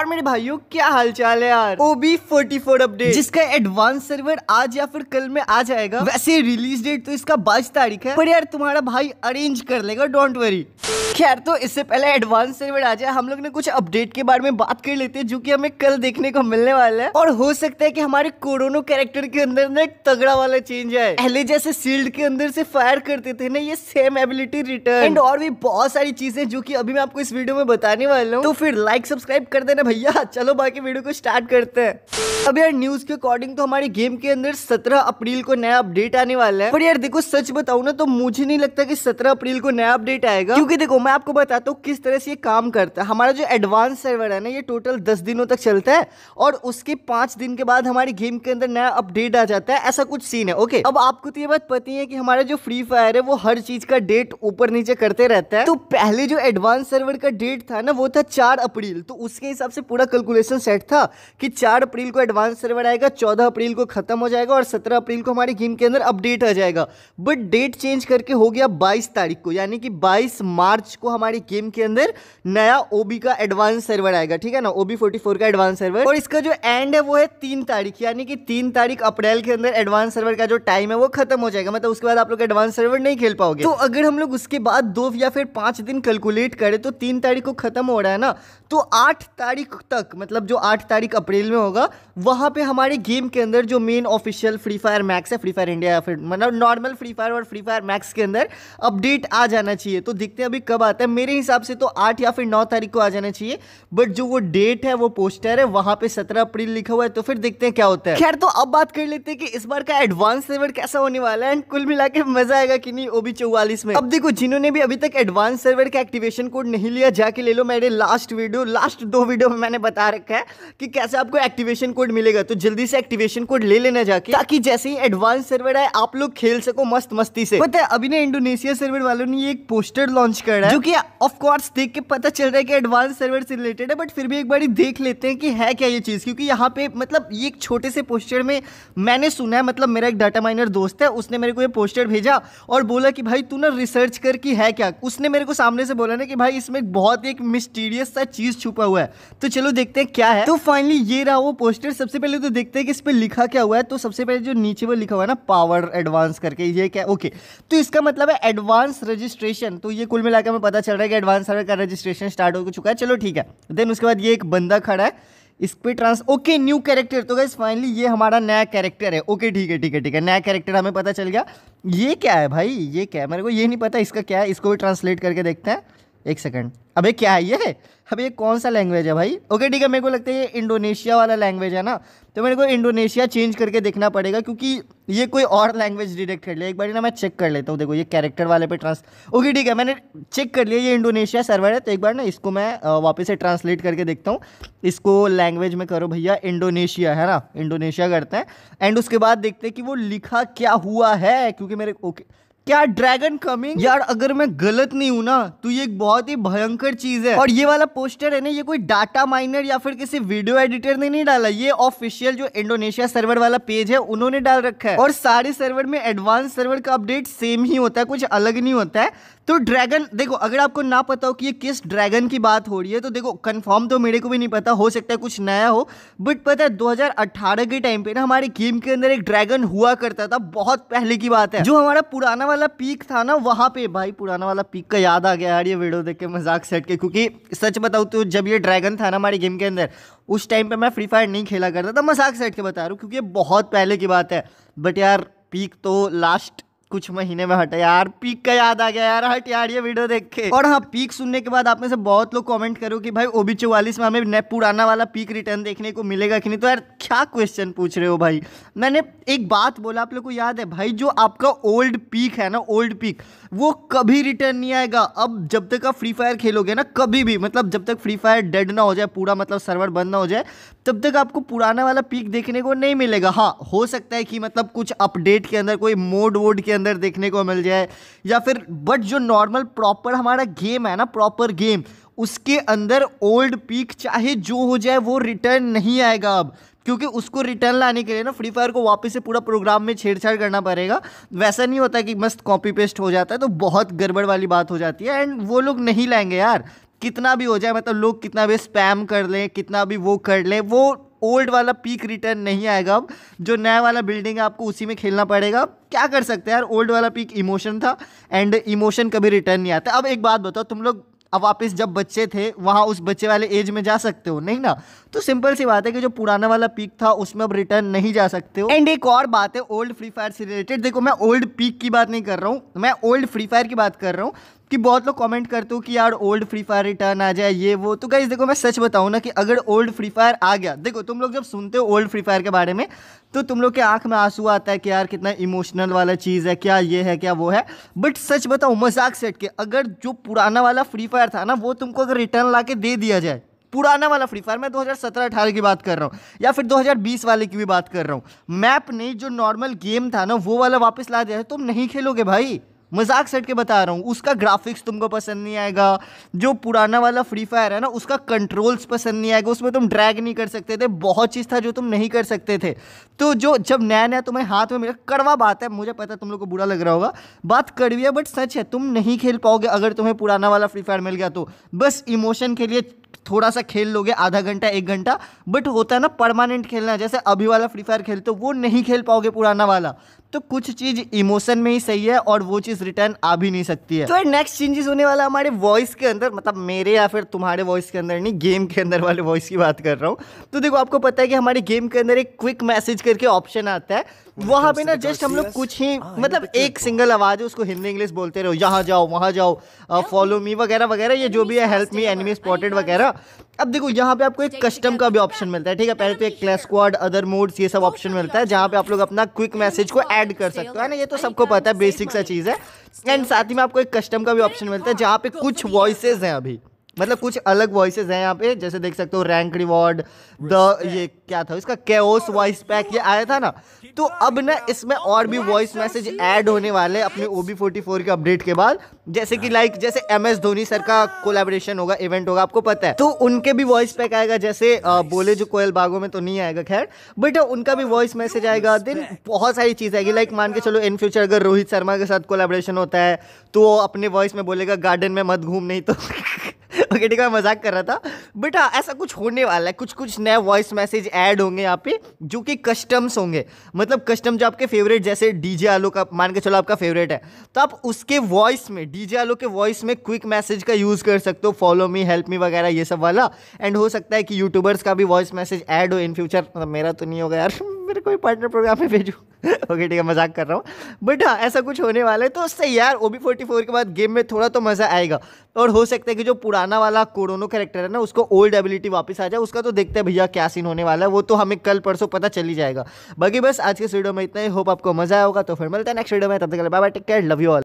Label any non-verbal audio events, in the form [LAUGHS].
और मेरे भाइयों क्या हालचाल है यार ओबी 44 अपडेट जिसका एडवांस सर्वर आज या फिर कल में आ जाएगा वैसे रिलीज डेट तो इसका बाईस तारीख है पर यार तुम्हारा भाई अरेंज कर लेगा डोंट वरी खैर तो इससे पहले एडवांस सर्वर आ जाए हम लोग ने कुछ अपडेट के बारे में बात कर लेते हैं जो कि हमें कल देखने को मिलने वाला है और हो सकता है कि हमारे कोरोनो कैरेक्टर के अंदर ना एक तगड़ा वाला चेंज आए पहले जैसे सील्ड के अंदर से फायर करते थे ना ये सेम एबिलिटी रिटर्न एंड और भी बहुत सारी चीजें जो की अभी मैं आपको इस वीडियो में बताने वाला हूँ तो फिर लाइक सब्सक्राइब कर देना भैया चलो बाकी वीडियो को स्टार्ट करते हैं अब यार न्यूज के अकॉर्डिंग तो हमारी गेम के अंदर 17 अप्रैल को नया अपडेट आने वाला है पर यार देखो सच बताऊ ना तो मुझे नहीं लगता कि 17 अप्रैल को नया अपडेट आएगा क्योंकि देखो मैं आपको बताता हूँ किस तरह से ये काम करता है हमारा जो एडवांस सर्वर है ना ये टोटल दस दिनों तक चलता है और उसके पांच दिन के बाद हमारी गेम के अंदर नया अपडेट आ जाता है ऐसा कुछ सीन है ओके अब आपको तो ये बात पता है कि हमारा जो फ्री फायर है वो हर चीज का डेट ऊपर नीचे करते रहता है तो पहले जो एडवांस सर्वर का डेट था ना वो था चार अप्रैल तो उसके हिसाब से से पूरा कैलकुलेशन सेट था कि चार अप्रैल को एडवांस सर्वर आएगा चौदह अप्रैल को खत्म हो जाएगा और सत्रह अप्रैल को हमारी गेम के अंदर अपडेट आ जाएगा बट डेट चेंज करके हो गया बाईस तारीख को यानी कि बाईस मार्च को हमारी गेम के अंदर नया ओबी का एडवांस सर्वर आएगा ठीक है ना ओबी फोर्टी का एडवांस सर्वर और इसका जो एंड है वो है तीन तारीख यानी कि तीन तारीख अप्रैल के अंदर एडवांस सर्वर का जो टाइम है वो खत्म हो जाएगा मतलब उसके बाद आप लोग एडवांस सर्वर नहीं खेल पाओगे तो अगर हम लोग उसके बाद दो या फिर पांच दिन कैलकुलेट करें तो तीन तारीख को खत्म हो रहा है ना तो आठ तारीख तारीख तक मतलब जो आठ तारीख अप्रैल में होगा वहाँ पे हमारे गेम के अंदर जो main official Free Fire Max है फ्री फायर इंडिया या फिर मतलब नॉर्मल फ्री फायर और फ्री फायर मैक्स के अंदर अपडेट आ जाना चाहिए तो देखते हैं अभी कब आता है मेरे हिसाब से तो आठ या फिर नौ तारीख को आ जाना चाहिए बट जो वो डेट है वो पोस्टर है वहाँ पे सत्रह अप्रैल लिखा हुआ है तो फिर देखते हैं क्या होता है खैर तो अब बात कर लेते हैं कि इस बार का एडवांस सर्वर कैसा होने वाला है एंड कुल मिला के मजा आएगा कि नहीं भी चौवालीस में अब देखो जिन्होंने भी अभी तक एडवांस सर्वर का एक्टिवेशन कोड नहीं लिया जाके ले लो मेरे लास्ट वीडियो लास्ट दो वीडियो में मैंने बता रखा है कि कैसे आपको एक्टिवेशन कोड मिलेगा तो जल्दी से एक्टिवेशन कोड ले लेना जाके ताकि जैसे ही एडवांस सर्वर आए आप लोग खेल सको मस्त मस्ती से पता है अभी ना इंडोनेशिया सर्वर वालों ने ये एक पोस्टर लॉन्च कर रहा है जो कि ऑफकोर्स देख के पता चल रहा है कि एडवांस सर्वर से रिलेटेड है बट फिर भी एक बार देख लेते हैं कि है क्या ये चीज़ क्योंकि यहाँ पे मतलब ये एक छोटे से पोस्टर में मैंने सुना है मतलब मेरा एक डाटा माइनर दोस्त है उसने मेरे को ये पोस्टर भेजा और बोला कि भाई तू ना रिसर्च कर कि है क्या उसने मेरे को सामने से बोला ना कि भाई इसमें बहुत एक मिस्टीरियस सा चीज़ छुपा हुआ है तो चलो देखते हैं क्या है तो फाइनली ये रहा वो पोस्टर सबसे पहले तो देखते हैं कि इस पर लिखा क्या हुआ है तो सबसे पहले जो नीचे वो लिखा हुआ है ना पावर एडवांस करके ये क्या ओके तो इसका मतलब है एडवांस रजिस्ट्रेशन तो ये कुल मिलाकर हमें पता चल रहा है कि एडवांस सर्वर का रजिस्ट्रेशन स्टार्ट हो चुका है चलो ठीक है देन उसके बाद ये एक बंदा खड़ा है इस पर ट्रांस ओके न्यू कैरेक्टर तो गाइज फाइनली ये हमारा नया कैरेक्टर है ओके ठीक है ठीक है ठीक है नया कैरेक्टर हमें पता चल गया ये क्या है भाई ये क्या है मेरे को ये नहीं पता इसका क्या है इसको भी ट्रांसलेट करके देखते हैं एक सेकंड अबे क्या है ये अबे ये कौन सा लैंग्वेज है भाई ओके ठीक है मेरे को लगता है ये इंडोनेशिया वाला लैंग्वेज है ना तो मेरे को इंडोनेशिया चेंज करके देखना पड़ेगा क्योंकि ये कोई और लैंग्वेज डिटेक्ट कर लिया एक बार ना मैं चेक कर लेता हूँ देखो ये कैरेक्टर वाले पे ट्रांस ओके ठीक है मैंने चेक कर लिया ये इंडोनेशिया सर्वर है तो एक बार ना इसको मैं वापस से ट्रांसलेट करके देखता हूँ इसको लैंग्वेज में करो भैया इंडोनेशिया है ना इंडोनेशिया करते हैं एंड उसके बाद देखते हैं कि वो लिखा क्या हुआ है क्योंकि मेरे ओके क्या ड्रैगन कमिंग यार अगर मैं गलत नहीं हूं ना तो ये एक बहुत ही भयंकर चीज है और ये वाला पोस्टर है ना ये कोई डाटा माइनर या फिर किसी वीडियो एडिटर ने नहीं डाला ये ऑफिशियल जो इंडोनेशिया सर्वर वाला पेज है उन्होंने डाल रखा है और सारे सर्वर में एडवांस सर्वर का अपडेट सेम ही होता है कुछ अलग नहीं होता है तो ड्रैगन देखो अगर आपको ना पता हो कि ये किस ड्रैगन की बात हो रही है तो देखो कंफर्म तो मेरे को भी नहीं पता हो सकता है कुछ नया हो बट पता है 2018 के टाइम पे ना हमारे गेम के अंदर एक ड्रैगन हुआ करता था बहुत पहले की बात है जो हमारा पुराना वाला पीक था ना वहाँ पे भाई पुराना वाला पीक का याद आ गया यार ये वीडियो देख के मजाक सेट के क्योंकि सच बताऊँ तो जब ये ड्रैगन था ना हमारी गेम के अंदर उस टाइम पे मैं फ्री फायर नहीं खेला करता था मजाक सेट के बता रहा हूँ क्योंकि ये बहुत पहले की बात है बट यार पीक तो लास्ट कुछ महीने में हटा यार पीक का याद आ गया यार हट यार ये वीडियो देख के और हाँ पीक सुनने के बाद आप में से बहुत लोग कमेंट करो कि भाई ओबी चौवालीस में हमें पुराना वाला पीक रिटर्न देखने को मिलेगा कि नहीं तो यार क्या क्वेश्चन पूछ रहे हो भाई मैंने एक बात बोला आप लोग को याद है भाई जो आपका ओल्ड पीक है ना ओल्ड पीक वो कभी रिटर्न नहीं आएगा अब जब तक आप फ्री फायर खेलोगे ना कभी भी मतलब जब तक फ्री फायर डेड ना हो जाए पूरा मतलब सर्वर बंद ना हो जाए तब तक आपको पुराना वाला पीक देखने को नहीं मिलेगा हाँ हो सकता है कि मतलब कुछ अपडेट के अंदर कोई मोड वोड के अंदर देखने को मिल जाए या फिर बट जो नॉर्मल प्रॉपर हमारा गेम है ना प्रॉपर गेम उसके अंदर ओल्ड पीक चाहे जो हो जाए वो रिटर्न नहीं आएगा अब क्योंकि उसको रिटर्न लाने के लिए ना फ्री फायर को वापस से पूरा प्रोग्राम में छेड़छाड़ करना पड़ेगा वैसा नहीं होता कि मस्त कॉपी पेस्ट हो जाता है तो बहुत गड़बड़ वाली बात हो जाती है एंड वो लोग नहीं लाएंगे यार कितना भी हो जाए मतलब लोग कितना भी स्पैम कर लें कितना भी वो कर लें वो ओल्ड वाला पीक रिटर्न नहीं आएगा अब जो नया वाला बिल्डिंग है आपको उसी में खेलना पड़ेगा क्या कर सकते हैं यार ओल्ड वाला पीक इमोशन था एंड इमोशन कभी रिटर्न नहीं आता अब एक बात बताओ तुम लोग अब वापस जब बच्चे थे वहाँ उस बच्चे वाले एज में जा सकते हो नहीं ना तो सिंपल सी बात है कि जो पुराना वाला पीक था उसमें अब रिटर्न नहीं जा सकते हो एंड एक और बात है ओल्ड फ्री फायर से रिलेटेड देखो मैं ओल्ड पीक की बात नहीं कर रहा हूँ मैं ओल्ड फ्री फायर की बात कर रहा हूँ कि बहुत लोग कमेंट करते हो कि यार ओल्ड फ्री फायर रिटर्न आ जाए ये वो तो गाइज देखो मैं सच बताऊँ ना कि अगर ओल्ड फ्री फायर आ गया देखो तुम लोग जब सुनते हो ओल्ड फ्री फायर के बारे में तो तुम लोग के आंख में आंसू आता है कि यार कितना इमोशनल वाला चीज़ है क्या ये है क्या वो है बट सच बताऊँ मजाक सेट के अगर जो पुराना वाला फ्री फायर था ना वो तुमको अगर रिटर्न ला दे दिया जाए पुराना वाला फ्री फायर मैं 2017-18 की बात कर रहा हूँ या फिर 2020 वाले की भी बात कर रहा हूँ मैप नहीं जो नॉर्मल गेम था ना वो वाला वापस ला दिया है तुम नहीं खेलोगे भाई मजाक सेट के बता रहा हूँ उसका ग्राफिक्स तुमको पसंद नहीं आएगा जो पुराना वाला फ्री फायर है ना उसका कंट्रोल्स पसंद नहीं आएगा उसमें तुम ड्रैग नहीं कर सकते थे बहुत चीज़ था जो तुम नहीं कर सकते थे तो जो जब नया नया तुम्हें हाथ में मिला कड़वा बात है मुझे पता है तुम लोग को बुरा लग रहा होगा बात कड़वी है बट सच है तुम नहीं खेल पाओगे अगर तुम्हें पुराना वाला फ्री फायर मिल गया तो बस इमोशन के लिए थोड़ा सा खेल लोगे आधा घंटा एक घंटा बट होता है ना परमानेंट खेलना जैसे अभी वाला फ्री फायर खेलते हो वो नहीं खेल पाओगे पुराना वाला तो कुछ चीज़ इमोशन में ही सही है और वो चीज़ रिटर्न आ भी नहीं सकती है तो नेक्स्ट चेंजेस होने वाला हमारे वॉइस के अंदर मतलब मेरे या फिर तुम्हारे वॉइस के अंदर नहीं गेम के अंदर वाले वॉइस की बात कर रहा हूँ तो देखो आपको पता है कि हमारे गेम के अंदर एक क्विक मैसेज करके ऑप्शन आता है मतलब वहाँ पे ना तो जस्ट हम लोग कुछ ही हाँ, मतलब तो एक तो? सिंगल आवाज है उसको हिंदी इंग्लिश बोलते रहो यहाँ जाओ वहाँ जाओ फॉलो मी वगैरह वगैरह ये जो भी है हेल्प मी एनिमी स्पॉटेड वगैरह अब देखो यहाँ पे आपको एक कस्टम का भी ऑप्शन मिलता है ठीक है पहले तो एक क्लैश स्क्वाड अदर मोड्स ये सब ऑप्शन मिलता है जहाँ पे आप लोग अपना क्विक मैसेज को ऐड कर सकते हो है ना ये तो सबको पता है बेसिक सा चीज़ है एंड साथ ही में आपको एक कस्टम का भी ऑप्शन मिलता है जहाँ पे कुछ वॉइसेज हैं अभी मतलब कुछ अलग वॉइसेज हैं यहाँ पे जैसे देख सकते हो रैंक रिवॉर्ड द ये क्या था इसका कैओस वॉइस पैक ये आया था ना तो अब ना इसमें और भी वॉइस मैसेज ऐड होने वाले हैं अपने ओ बी फोर्टी फोर के अपडेट के बाद जैसे कि लाइक जैसे एम एस धोनी सर का कोलेबोरेशन होगा इवेंट होगा आपको पता है तो उनके भी वॉइस पैक आएगा जैसे बोले जो कोयल बागों में तो नहीं आएगा खैर बट उनका भी वॉइस मैसेज आएगा दिन बहुत सारी चीज़ आएगी लाइक मान के चलो इन फ्यूचर अगर रोहित शर्मा के साथ कोलेबोरेशन होता है तो अपने वॉइस में बोलेगा गार्डन में मत घूम नहीं तो [LAUGHS] ओके [LAUGHS] ठीक है मजाक कर रहा था बट हाँ ऐसा कुछ होने वाला है कुछ कुछ नए वॉइस मैसेज ऐड होंगे यहाँ पे जो कि कस्टम्स होंगे मतलब कस्टम जो आपके फेवरेट जैसे डीजे आलो का मान के चलो आपका फेवरेट है तो आप उसके वॉइस में डीजे आलो के वॉइस में क्विक मैसेज का यूज़ कर सकते हो फॉलो मी हेल्प मी वगैरह ये सब वाला एंड हो सकता है कि यूट्यूबर्स का भी वॉइस मैसेज ऐड हो इन फ्यूचर मतलब मेरा तो नहीं होगा यार [LAUGHS] मेरे कोई पार्टनर प्रोग्राम में भेजू ओके ठीक है मजाक कर रहा हूँ बट हाँ ऐसा कुछ होने वाला है तो उससे यार ओ बी फोर्टी फोर के बाद गेम में थोड़ा तो मज़ा आएगा और हो सकता है कि जो पुराना वाला कोरोनो कैरेक्टर है ना उसको ओल्ड एबिलिटी वापस आ जाए उसका तो देखते हैं भैया क्या सीन होने वाला है वो तो हमें कल परसों पता चली जाएगा बाकी बस आज के वीडियो में इतना ही होप आपको मज़ा आएगा तो फिर मिलता है नेक्स्ट वीडियो में तब तक bye bye take care love you all